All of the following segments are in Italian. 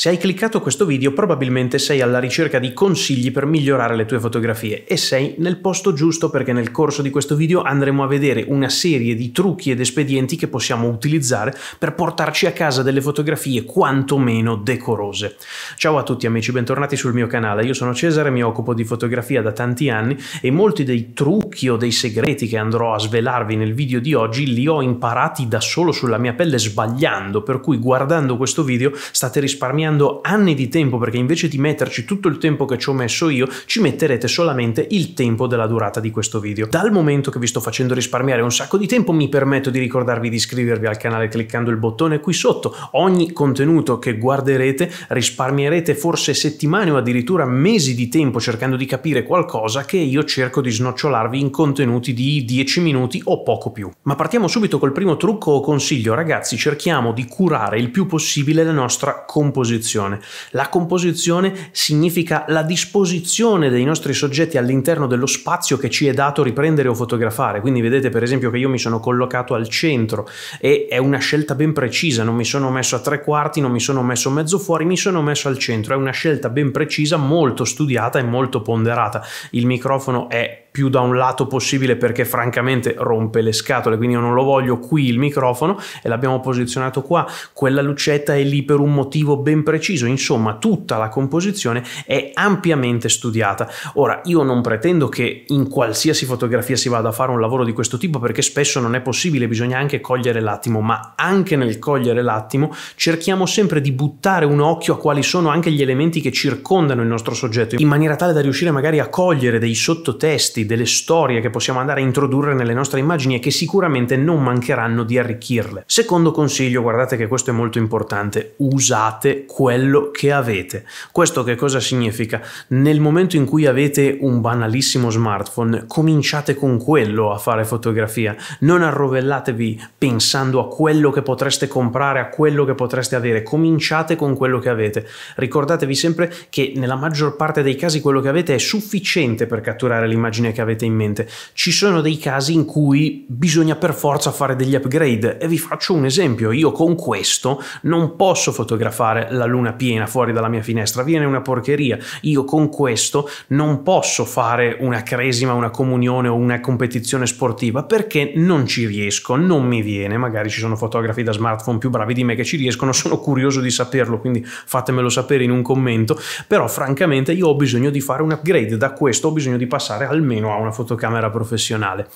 Se hai cliccato questo video probabilmente sei alla ricerca di consigli per migliorare le tue fotografie e sei nel posto giusto perché nel corso di questo video andremo a vedere una serie di trucchi ed espedienti che possiamo utilizzare per portarci a casa delle fotografie quantomeno decorose. Ciao a tutti amici, bentornati sul mio canale, io sono Cesare, mi occupo di fotografia da tanti anni e molti dei trucchi o dei segreti che andrò a svelarvi nel video di oggi li ho imparati da solo sulla mia pelle sbagliando, per cui guardando questo video state risparmiando risparmiando anni di tempo perché invece di metterci tutto il tempo che ci ho messo io, ci metterete solamente il tempo della durata di questo video. Dal momento che vi sto facendo risparmiare un sacco di tempo mi permetto di ricordarvi di iscrivervi al canale cliccando il bottone qui sotto. Ogni contenuto che guarderete risparmierete forse settimane o addirittura mesi di tempo cercando di capire qualcosa che io cerco di snocciolarvi in contenuti di 10 minuti o poco più. Ma partiamo subito col primo trucco o consiglio ragazzi, cerchiamo di curare il più possibile la nostra composizione composizione. La composizione significa la disposizione dei nostri soggetti all'interno dello spazio che ci è dato riprendere o fotografare. Quindi vedete per esempio che io mi sono collocato al centro e è una scelta ben precisa, non mi sono messo a tre quarti, non mi sono messo mezzo fuori, mi sono messo al centro. È una scelta ben precisa, molto studiata e molto ponderata. Il microfono è più da un lato possibile perché francamente rompe le scatole, quindi io non lo voglio qui il microfono e l'abbiamo posizionato qua, quella lucetta è lì per un motivo ben preciso, insomma tutta la composizione è ampiamente studiata. Ora io non pretendo che in qualsiasi fotografia si vada a fare un lavoro di questo tipo perché spesso non è possibile, bisogna anche cogliere l'attimo, ma anche nel cogliere l'attimo cerchiamo sempre di buttare un occhio a quali sono anche gli elementi che circondano il nostro soggetto in maniera tale da riuscire magari a cogliere dei sottotesti, delle storie che possiamo andare a introdurre nelle nostre immagini e che sicuramente non mancheranno di arricchirle. Secondo consiglio, guardate che questo è molto importante, usate quello che avete. Questo che cosa significa? Nel momento in cui avete un banalissimo smartphone, cominciate con quello a fare fotografia, non arrovellatevi pensando a quello che potreste comprare, a quello che potreste avere, cominciate con quello che avete. Ricordatevi sempre che nella maggior parte dei casi quello che avete è sufficiente per catturare l'immagine che che avete in mente. Ci sono dei casi in cui bisogna per forza fare degli upgrade e vi faccio un esempio. Io con questo non posso fotografare la luna piena fuori dalla mia finestra, viene una porcheria. Io con questo non posso fare una cresima, una comunione o una competizione sportiva perché non ci riesco, non mi viene. Magari ci sono fotografi da smartphone più bravi di me che ci riescono, sono curioso di saperlo, quindi fatemelo sapere in un commento. Però francamente io ho bisogno di fare un upgrade, da questo ho bisogno di passare almeno telefonino a una fotocamera professionale.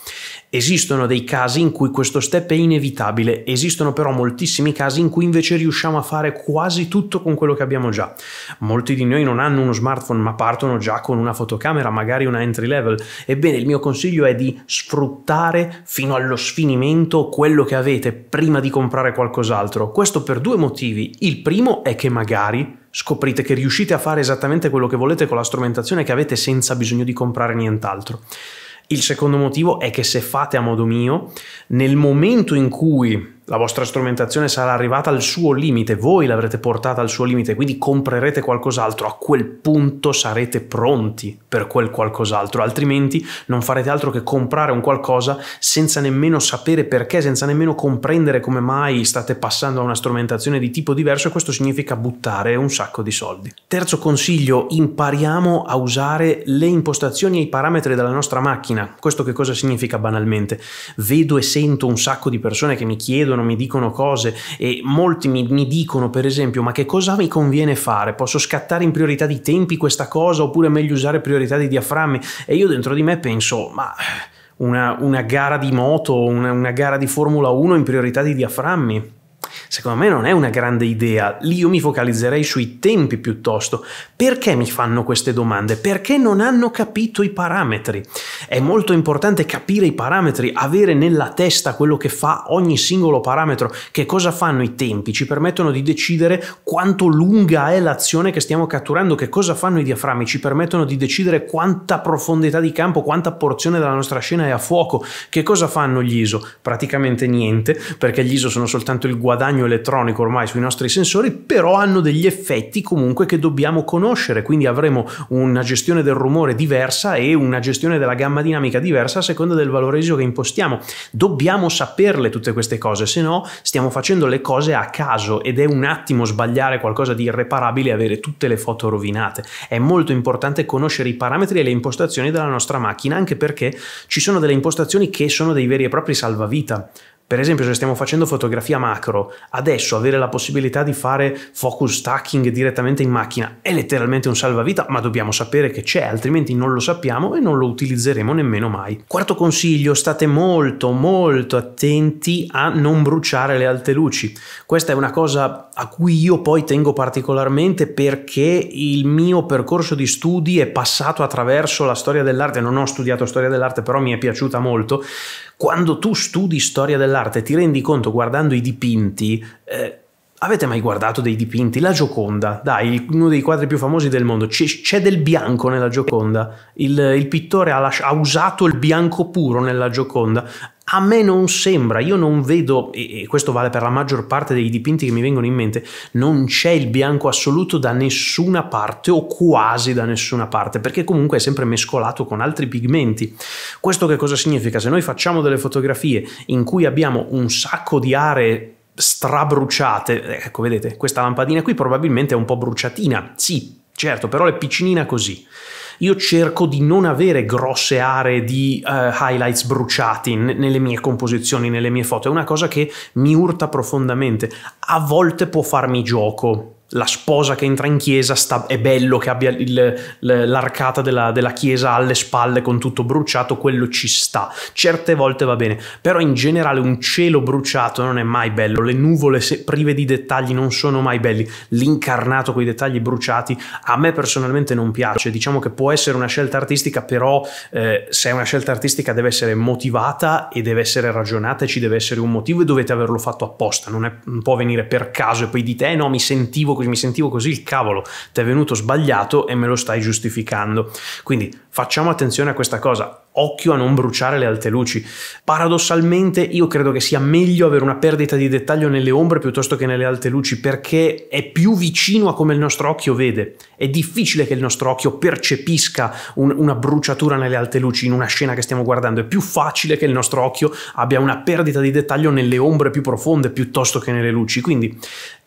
Esistono dei casi in cui questo step è inevitabile, esistono però moltissimi casi in cui invece riusciamo a fare quasi tutto con quello che abbiamo già. Molti di noi non hanno uno smartphone ma partono già con una fotocamera, magari una entry level. Ebbene, il mio consiglio è di sfruttare fino allo sfinimento quello che avete prima di comprare qualcos'altro. Questo per due motivi. Il primo è che magari scoprite che riuscite a fare esattamente quello che volete con la strumentazione che avete senza bisogno di comprare nient'altro. Il secondo motivo è che se fate a modo mio, nel momento in cui la vostra strumentazione sarà arrivata al suo limite, voi l'avrete portata al suo limite, quindi comprerete qualcos'altro, a quel punto sarete pronti per quel qualcos'altro, altrimenti non farete altro che comprare un qualcosa senza nemmeno sapere perché, senza nemmeno comprendere come mai state passando a una strumentazione di tipo diverso e questo significa buttare un sacco di soldi. Terzo consiglio, impariamo a usare le impostazioni e i parametri della nostra macchina. Questo che cosa significa banalmente? Vedo e sento un sacco di persone che mi chiedono scrivono, mi dicono cose e molti mi, mi dicono per esempio ma che cosa mi conviene fare? Posso scattare in priorità di tempi questa cosa oppure è meglio usare priorità di diaframmi? E io dentro di me penso ma... Una, una, gara di moto, una, una gara di Formula 1 in priorità di diaframmi secondo me non è una grande idea. Lì io mi focalizzerei sui tempi piuttosto. Perché mi fanno queste domande? Perché non hanno capito i parametri? È molto importante capire i parametri, avere nella testa quello che fa ogni singolo parametro, che cosa fanno i tempi, ci permettono di decidere quanto lunga è l'azione che stiamo catturando, che cosa fanno i diaframmi, ci permettono di decidere quanta profondità di campo, quanta porzione della nostra scena è a fuoco, che cosa fanno gli ISO? Praticamente niente, perché gli ISO sono soltanto il guadagno dominio elettronico ormai sui nostri sensori, però hanno degli effetti comunque che dobbiamo conoscere, quindi avremo una gestione del rumore diversa e una gestione della gamma dinamica diversa a seconda del valore ISO che impostiamo. Dobbiamo saperle tutte queste cose, se no stiamo facendo le cose a caso ed è un attimo sbagliare qualcosa di irreparabile e avere tutte le foto rovinate. È molto importante conoscere i parametri e le impostazioni della nostra macchina, anche perché ci sono delle impostazioni che sono dei veri e propri salvavita. Per esempio, se stiamo facendo fotografia macro, adesso avere la possibilità di fare focus stacking direttamente in macchina è letteralmente un salvavita, ma dobbiamo sapere che c'è, altrimenti non lo sappiamo e non lo utilizzeremo nemmeno mai. Quarto consiglio, state molto molto attenti a non bruciare le alte luci. Questa è una cosa a cui io poi tengo particolarmente perché il mio percorso di studi è passato attraverso la storia dell'arte, non ho studiato storia dell'arte, però mi è piaciuta molto. Quando tu studi storia dell'arte, d'arte ti rendi conto guardando i dipinti. Eh, Avete mai guardato dei dipinti? La Gioconda, dai, uno dei quadri più famosi del mondo. C'è, del bianco nella Gioconda. Il, il pittore ha, ha, usato il bianco puro nella Gioconda. A me non sembra, io non vedo, e questo vale per la maggior parte dei dipinti che mi vengono in mente, non c'è il bianco assoluto da nessuna parte o quasi da nessuna parte, perché comunque è sempre mescolato con altri pigmenti. Questo che cosa significa? Se noi facciamo delle fotografie in cui abbiamo un sacco di aree strabruciate, eh, ecco vedete, questa lampadina qui probabilmente è un po' bruciatina, sì, certo, però è piccinina così io cerco di non avere grosse aree di uh, highlights bruciati n- nelle mie composizioni, nelle mie foto. È una cosa che mi urta profondamente. A volte può farmi gioco, la sposa che entra in chiesa sta, è bello che abbia il, l'arcata della, della, chiesa alle spalle con tutto bruciato, quello ci sta. Certe volte va bene, però in generale un cielo bruciato non è mai bello, le nuvole se, prive di dettagli non sono mai belli, l'incarnato con i dettagli bruciati a me personalmente non piace, diciamo che può essere una scelta artistica, però eh, se è una scelta artistica deve essere motivata e deve essere ragionata e ci deve essere un motivo e dovete averlo fatto apposta, non, è, non può venire per caso e poi dite eh no mi sentivo così mi sentivo così il cavolo, ti è venuto sbagliato e me lo stai giustificando. Quindi facciamo attenzione a questa cosa, occhio a non bruciare le alte luci. Paradossalmente io credo che sia meglio avere una perdita di dettaglio nelle ombre piuttosto che nelle alte luci perché è più vicino a come il nostro occhio vede. È difficile che il nostro occhio percepisca un, una bruciatura nelle alte luci in una scena che stiamo guardando, è più facile che il nostro occhio abbia una perdita di dettaglio nelle ombre più profonde piuttosto che nelle luci. Quindi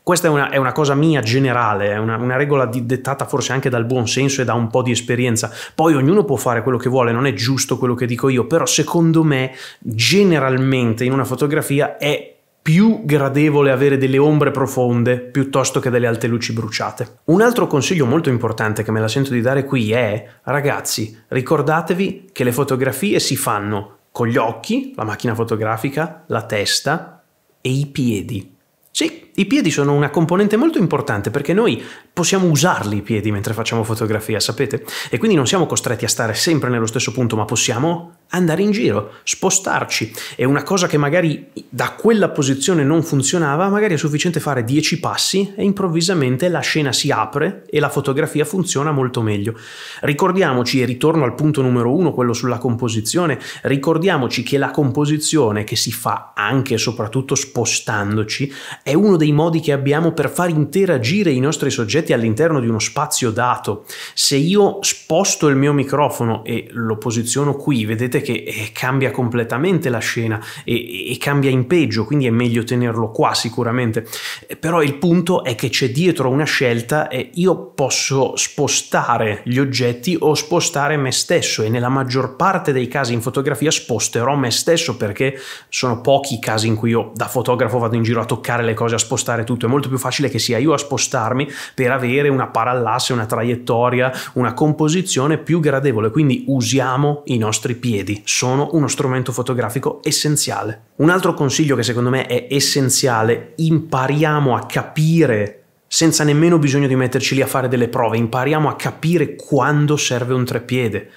questa è una, è una, cosa mia generale, è una, una regola di, dettata forse anche dal buon senso e da un po' di esperienza. Poi ognuno può fare quello che vuole, non è giusto quello che dico io, però secondo me generalmente in una fotografia è più gradevole avere delle ombre profonde piuttosto che delle alte luci bruciate. Un altro consiglio molto importante che me la sento di dare qui è, ragazzi, ricordatevi che le fotografie si fanno con gli occhi, la macchina fotografica, la testa e i piedi. Sì, i piedi sono una componente molto importante perché noi possiamo usarli i piedi mentre facciamo fotografia, sapete? E quindi non siamo costretti a stare sempre nello stesso punto, ma possiamo andare in giro, spostarci. E una cosa che magari da quella posizione non funzionava, magari è sufficiente fare 10 passi e improvvisamente la scena si apre e la fotografia funziona molto meglio. Ricordiamoci, e ritorno al punto numero uno, quello sulla composizione, ricordiamoci che la composizione che si fa anche e soprattutto spostandoci è uno dei dei modi che abbiamo per far interagire i nostri soggetti all'interno di uno spazio dato. Se io sposto il mio microfono e lo posiziono qui, vedete che eh, cambia completamente la scena e, e cambia in peggio, quindi è meglio tenerlo qua sicuramente. Eh, però il punto è che c'è dietro una scelta e io posso spostare gli oggetti o spostare me stesso e nella maggior parte dei casi in fotografia sposterò me stesso perché sono pochi i casi in cui io da fotografo vado in giro a toccare le cose, a spostare spostare tutto, è molto più facile che sia io a spostarmi per avere una parallasse, una traiettoria, una composizione più gradevole, quindi usiamo i nostri piedi, sono uno strumento fotografico essenziale. Un altro consiglio che secondo me è essenziale, impariamo a capire senza nemmeno bisogno di metterci lì a fare delle prove, impariamo a capire quando serve un treppiede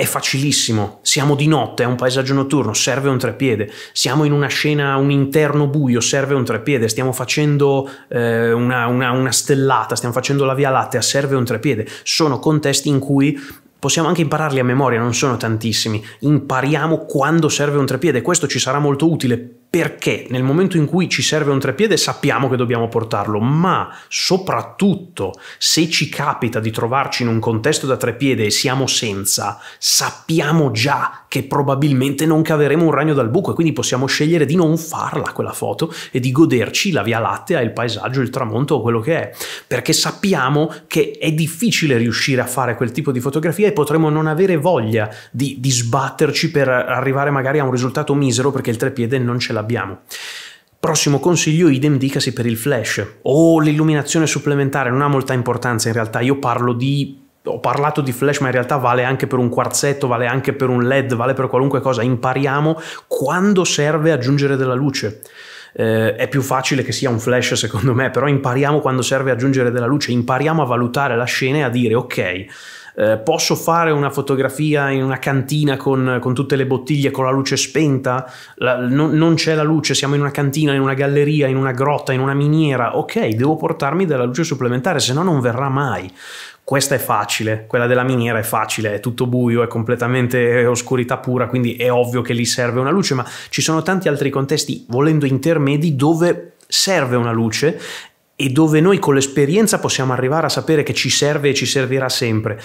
è facilissimo. Siamo di notte, è un paesaggio notturno, serve un treppiede. Siamo in una scena, un interno buio, serve un treppiede. Stiamo facendo eh, una, una, una stellata, stiamo facendo la Via Lattea, serve un treppiede. Sono contesti in cui Possiamo anche impararli a memoria, non sono tantissimi. Impariamo quando serve un treppiede, questo ci sarà molto utile perché nel momento in cui ci serve un treppiede sappiamo che dobbiamo portarlo, ma soprattutto se ci capita di trovarci in un contesto da treppiede e siamo senza, sappiamo già che probabilmente non caveremo un ragno dal buco e quindi possiamo scegliere di non farla quella foto e di goderci la via lattea, il paesaggio, il tramonto o quello che è, perché sappiamo che è difficile riuscire a fare quel tipo di fotografia e potremo non avere voglia di, di sbatterci per arrivare magari a un risultato misero perché il treppiede non ce l'ha l'abbiamo. Prossimo consiglio, idem dicasi per il flash o oh, l'illuminazione supplementare, non ha molta importanza in realtà, io parlo di ho parlato di flash ma in realtà vale anche per un quarzetto, vale anche per un led, vale per qualunque cosa, impariamo quando serve aggiungere della luce. Eh, è più facile che sia un flash secondo me, però impariamo quando serve aggiungere della luce, impariamo a valutare la scena e a dire ok, eh, posso fare una fotografia in una cantina con, con, tutte le bottiglie con la luce spenta, la, non, non c'è la luce, siamo in una cantina, in una galleria, in una grotta, in una miniera, ok, devo portarmi della luce supplementare, se no non verrà mai questa è facile, quella della miniera è facile, è tutto buio, è completamente oscurità pura, quindi è ovvio che lì serve una luce, ma ci sono tanti altri contesti, volendo intermedi, dove serve una luce e dove noi con l'esperienza possiamo arrivare a sapere che ci serve e ci servirà sempre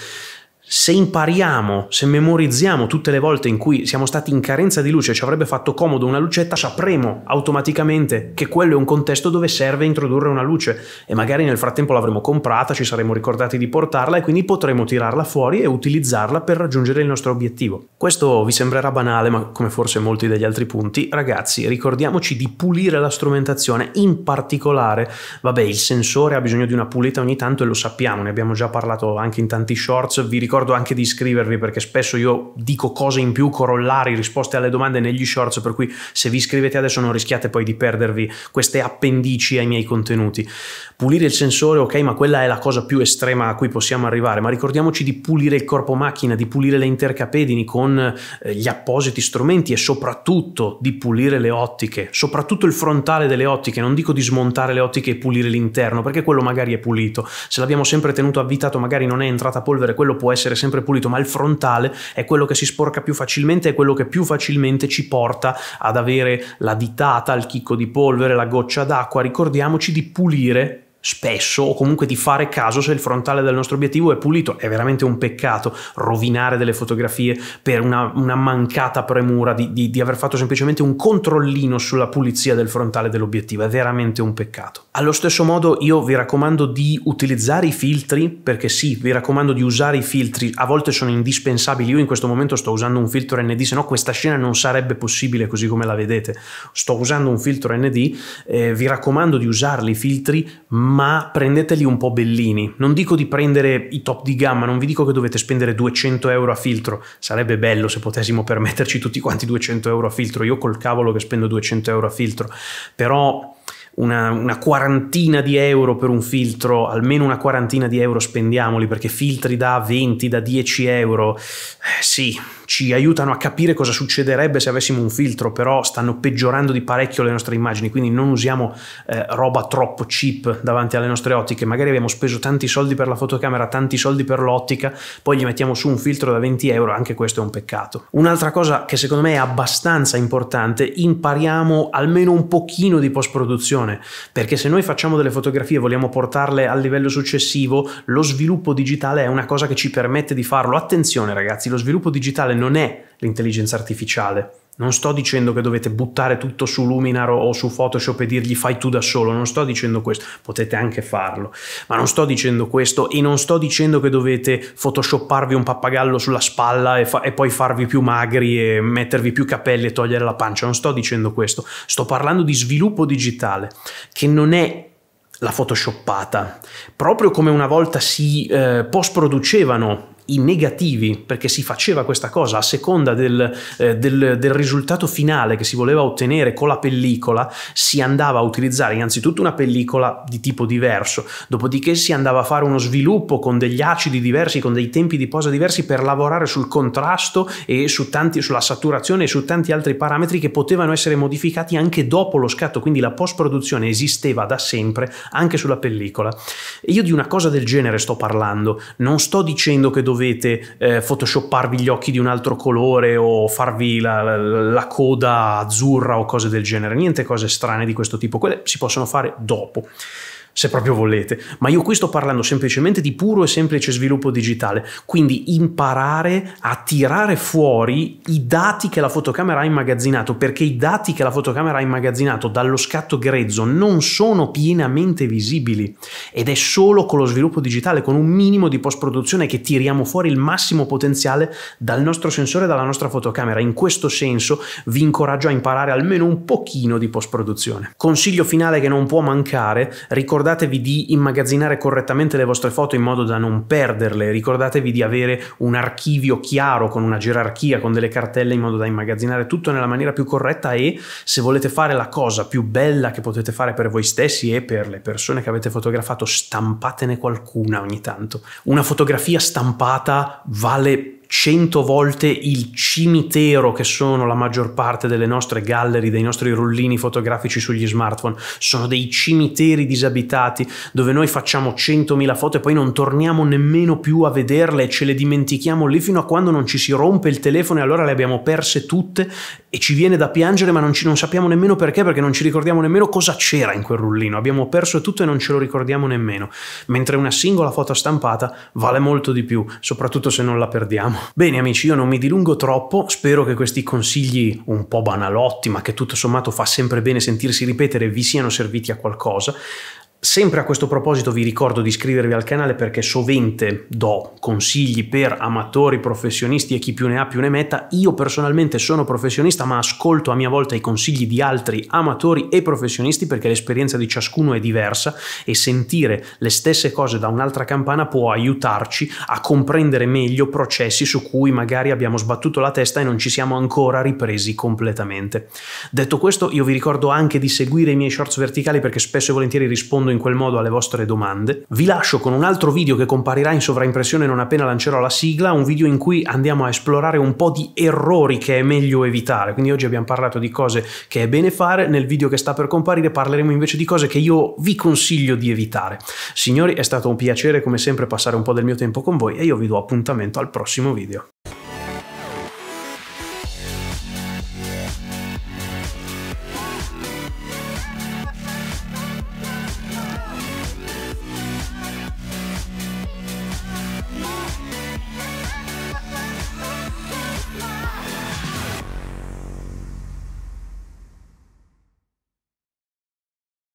se impariamo, se memorizziamo tutte le volte in cui siamo stati in carenza di luce, e ci avrebbe fatto comodo una lucetta, sapremo automaticamente che quello è un contesto dove serve introdurre una luce e magari nel frattempo l'avremo comprata, ci saremo ricordati di portarla e quindi potremo tirarla fuori e utilizzarla per raggiungere il nostro obiettivo. Questo vi sembrerà banale, ma come forse molti degli altri punti, ragazzi, ricordiamoci di pulire la strumentazione, in particolare, vabbè, il sensore ha bisogno di una pulita ogni tanto e lo sappiamo, ne abbiamo già parlato anche in tanti shorts, vi ricordo ricordo anche di iscrivervi perché spesso io dico cose in più, corollari, risposte alle domande negli shorts, per cui se vi iscrivete adesso non rischiate poi di perdervi queste appendici ai miei contenuti. Pulire il sensore, ok, ma quella è la cosa più estrema a cui possiamo arrivare, ma ricordiamoci di pulire il corpo macchina, di pulire le intercapedini con eh, gli appositi strumenti e soprattutto di pulire le ottiche, soprattutto il frontale delle ottiche, non dico di smontare le ottiche e pulire l'interno, perché quello magari è pulito. Se l'abbiamo sempre tenuto avvitato, magari non è entrata polvere, quello può essere essere sempre pulito, ma il frontale è quello che si sporca più facilmente, è quello che più facilmente ci porta ad avere la ditata, il chicco di polvere, la goccia d'acqua. Ricordiamoci di pulire spesso o comunque di fare caso se il frontale del nostro obiettivo è pulito. È veramente un peccato rovinare delle fotografie per una, una mancata premura di, di, di aver fatto semplicemente un controllino sulla pulizia del frontale dell'obiettivo. È veramente un peccato. Allo stesso modo io vi raccomando di utilizzare i filtri, perché sì, vi raccomando di usare i filtri, a volte sono indispensabili, io in questo momento sto usando un filtro ND, se no questa scena non sarebbe possibile così come la vedete. Sto usando un filtro ND, eh, vi raccomando di usarli i filtri, ma ma prendeteli un po' bellini. Non dico di prendere i top di gamma, non vi dico che dovete spendere 200 euro a filtro, sarebbe bello se potessimo permetterci tutti quanti 200 euro a filtro, io col cavolo che spendo 200 euro a filtro, però una, una, quarantina di euro per un filtro, almeno una quarantina di euro spendiamoli perché filtri da 20, da 10 euro, eh, sì, ci aiutano a capire cosa succederebbe se avessimo un filtro, però stanno peggiorando di parecchio le nostre immagini, quindi non usiamo eh, roba troppo cheap davanti alle nostre ottiche, magari abbiamo speso tanti soldi per la fotocamera, tanti soldi per l'ottica, poi gli mettiamo su un filtro da 20 euro, anche questo è un peccato. Un'altra cosa che secondo me è abbastanza importante, impariamo almeno un pochino di post-produzione, perché se noi facciamo delle fotografie e vogliamo portarle al livello successivo, lo sviluppo digitale è una cosa che ci permette di farlo. Attenzione ragazzi, lo sviluppo digitale non è l'intelligenza artificiale. Non sto dicendo che dovete buttare tutto su Luminar o su Photoshop e dirgli fai tu da solo, non sto dicendo questo, potete anche farlo, ma non sto dicendo questo e non sto dicendo che dovete photoshopparvi un pappagallo sulla spalla e, fa- e poi farvi più magri e mettervi più capelli e togliere la pancia, non sto dicendo questo, sto parlando di sviluppo digitale che non è la photoshoppata, proprio come una volta si eh, post producevano i negativi, perché si faceva questa cosa a seconda del, eh, del, del, risultato finale che si voleva ottenere con la pellicola, si andava a utilizzare innanzitutto una pellicola di tipo diverso, dopodiché si andava a fare uno sviluppo con degli acidi diversi, con dei tempi di posa diversi per lavorare sul contrasto e su tanti, sulla saturazione e su tanti altri parametri che potevano essere modificati anche dopo lo scatto, quindi la post-produzione esisteva da sempre anche sulla pellicola. E io di una cosa del genere sto parlando, non sto dicendo che dovrei dovete eh, photoshopparvi gli occhi di un altro colore o farvi la, la, la, coda azzurra o cose del genere, niente cose strane di questo tipo, quelle si possono fare dopo se proprio volete, ma io qui sto parlando semplicemente di puro e semplice sviluppo digitale, quindi imparare a tirare fuori i dati che la fotocamera ha immagazzinato, perché i dati che la fotocamera ha immagazzinato dallo scatto grezzo non sono pienamente visibili ed è solo con lo sviluppo digitale, con un minimo di post-produzione che tiriamo fuori il massimo potenziale dal nostro sensore e dalla nostra fotocamera. In questo senso vi incoraggio a imparare almeno un pochino di post-produzione. Consiglio finale che non può mancare, ricordate ricordatevi di immagazzinare correttamente le vostre foto in modo da non perderle, ricordatevi di avere un archivio chiaro con una gerarchia, con delle cartelle in modo da immagazzinare tutto nella maniera più corretta e se volete fare la cosa più bella che potete fare per voi stessi e per le persone che avete fotografato, stampatene qualcuna ogni tanto. Una fotografia stampata vale 100 volte il cimitero che sono la maggior parte delle nostre gallery, dei nostri rullini fotografici sugli smartphone. Sono dei cimiteri disabitati dove noi facciamo 100.000 foto e poi non torniamo nemmeno più a vederle e ce le dimentichiamo lì fino a quando non ci si rompe il telefono e allora le abbiamo perse tutte e ci viene da piangere ma non, ci, non sappiamo nemmeno perché perché non ci ricordiamo nemmeno cosa c'era in quel rullino. Abbiamo perso tutto e non ce lo ricordiamo nemmeno. Mentre una singola foto stampata vale molto di più, soprattutto se non la perdiamo. Bene amici, io non mi dilungo troppo, spero che questi consigli un po' banalotti, ma che tutto sommato fa sempre bene sentirsi ripetere, vi siano serviti a qualcosa. Sempre a questo proposito vi ricordo di iscrivervi al canale perché sovente do consigli per amatori, professionisti e chi più ne ha più ne metta. Io personalmente sono professionista ma ascolto a mia volta i consigli di altri amatori e professionisti perché l'esperienza di ciascuno è diversa e sentire le stesse cose da un'altra campana può aiutarci a comprendere meglio processi su cui magari abbiamo sbattuto la testa e non ci siamo ancora ripresi completamente. Detto questo io vi ricordo anche di seguire i miei shorts verticali perché spesso e volentieri rispondo rispondendo in quel modo alle vostre domande. Vi lascio con un altro video che comparirà in sovraimpressione non appena lancerò la sigla, un video in cui andiamo a esplorare un po' di errori che è meglio evitare. Quindi oggi abbiamo parlato di cose che è bene fare, nel video che sta per comparire parleremo invece di cose che io vi consiglio di evitare. Signori, è stato un piacere come sempre passare un po' del mio tempo con voi e io vi do appuntamento al prossimo video.